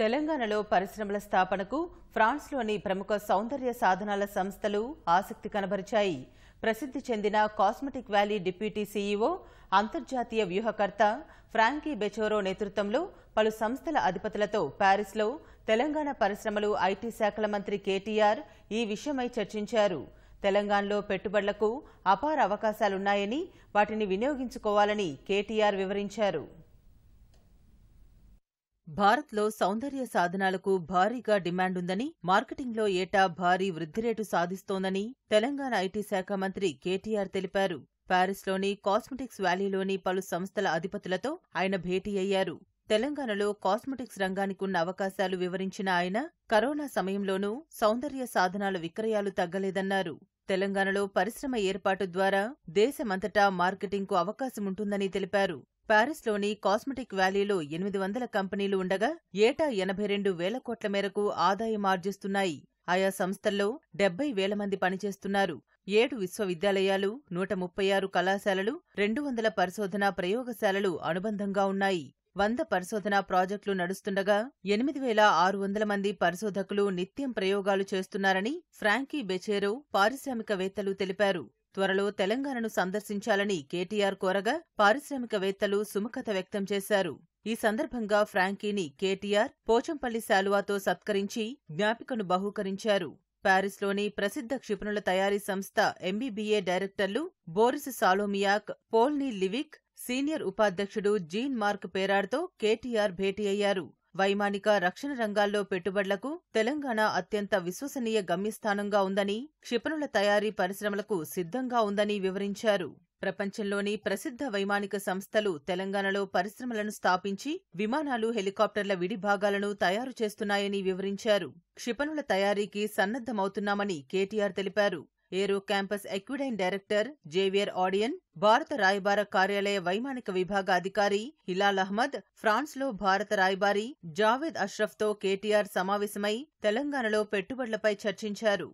తెలంగాణలో పరిశ్రమల స్థాపనకు ఫ్రాన్స్లోని ప్రముఖ సౌందర్య సాధనాల సంస్థలు ఆసక్తి కనబరిచాయి ప్రసిద్ది చెందిన కాస్మెటిక్ వ్యాలీ డిప్యూటీ సీఈఓ అంతర్జాతీయ వ్యూహకర్త ఫ్రాంకీ బెచోరో నేతృత్వంలో పలు సంస్థల అధిపతులతో ప్యారిస్లో తెలంగాణ పరిశ్రమలు ఐటీ శాఖల మంత్రి కేటీఆర్ ఈ విషయమై చర్చించారు తెలంగాణలో పెట్టుబడులకు అపార అవకాశాలున్నాయని వాటిని వినియోగించుకోవాలని కేటీఆర్ వివరించారు భారత్లో సౌందర్య సాధనాలకు భారీగా డిమాండ్ ఉందని మార్కెటింగ్లో ఏటా భారీ వృద్ధి రేటు సాధిస్తోందని తెలంగాణ ఐటీ శాఖ మంత్రి కేటీఆర్ తెలిపారు ప్యారిస్లోని కాస్మెటిక్స్ వ్యాలీలోని పలు సంస్థల అధిపతులతో ఆయన భేటీ అయ్యారు తెలంగాణలో కాస్మెటిక్స్ రంగానికి ఉన్న అవకాశాలు వివరించిన ఆయన కరోనా సమయంలోనూ సౌందర్య సాధనాల విక్రయాలు తగ్గలేదన్నారు తెలంగాణలో పరిశ్రమ ఏర్పాటు ద్వారా దేశమంతటా మార్కెటింగ్కు అవకాశముంటుందని తెలిపారు ప్యారిస్లోని కాస్మెటిక్ వ్యాలీలో ఎనిమిది వందల కంపెనీలు ఉండగా ఏటా ఎనభై రెండు వేల కోట్ల మేరకు ఆదాయం ఆర్జిస్తున్నాయి ఆయా సంస్థల్లో డెబ్బై వేల మంది పనిచేస్తున్నారు ఏడు విశ్వవిద్యాలయాలు నూట ముప్పై ఆరు కళాశాలలు రెండు వందల పరిశోధనా ప్రయోగశాలలు అనుబంధంగా ఉన్నాయి వంద పరిశోధనా ప్రాజెక్టులు నడుస్తుండగా ఎనిమిది వేల ఆరు వందల మంది పరిశోధకులు నిత్యం ప్రయోగాలు చేస్తున్నారని ఫ్రాంకీ బెచేరో పారిశ్రామికవేత్తలు తెలిపారు త్వరలో తెలంగాణను సందర్శించాలని కేటీఆర్ కోరగా పారిశ్రామికవేత్తలు సుముఖత వ్యక్తం చేశారు ఈ సందర్భంగా ఫ్రాంకీని కేటీఆర్ పోచంపల్లి శాలువాతో సత్కరించి జ్ఞాపికను బహూకరించారు ప్యారిస్లోని ప్రసిద్ధ క్షిపణుల తయారీ సంస్థ ఎంబీబీఏ డైరెక్టర్లు బోరిస్ సాలోమియాక్ పోల్నీ లివిక్ సీనియర్ ఉపాధ్యక్షుడు జీన్ మార్క్ పేరాడ్తో కేటీఆర్ భేటీ అయ్యారు వైమానిక రక్షణ రంగాల్లో పెట్టుబడులకు తెలంగాణ అత్యంత విశ్వసనీయ గమ్యస్థానంగా ఉందని క్షిపణుల తయారీ పరిశ్రమలకు సిద్ధంగా ఉందని వివరించారు ప్రపంచంలోని ప్రసిద్ధ వైమానిక సంస్థలు తెలంగాణలో పరిశ్రమలను స్థాపించి విమానాలు హెలికాప్టర్ల విడిభాగాలను తయారు చేస్తున్నాయని వివరించారు క్షిపణుల తయారీకి సన్నద్దమవుతున్నామని కేటీఆర్ తెలిపారు ఏరో క్యాంపస్ ఎక్విడైన్ డైరెక్టర్ జేవియర్ ఆడియన్ భారత రాయబార కార్యాలయ వైమానిక విభాగ అధికారి హిలాల్ అహ్మద్ ఫ్రాన్స్లో భారత రాయబారి జావేద్ అష్రఫ్తో కేటీఆర్ సమావేశమై తెలంగాణలో పెట్టుబడులపై చర్చించారు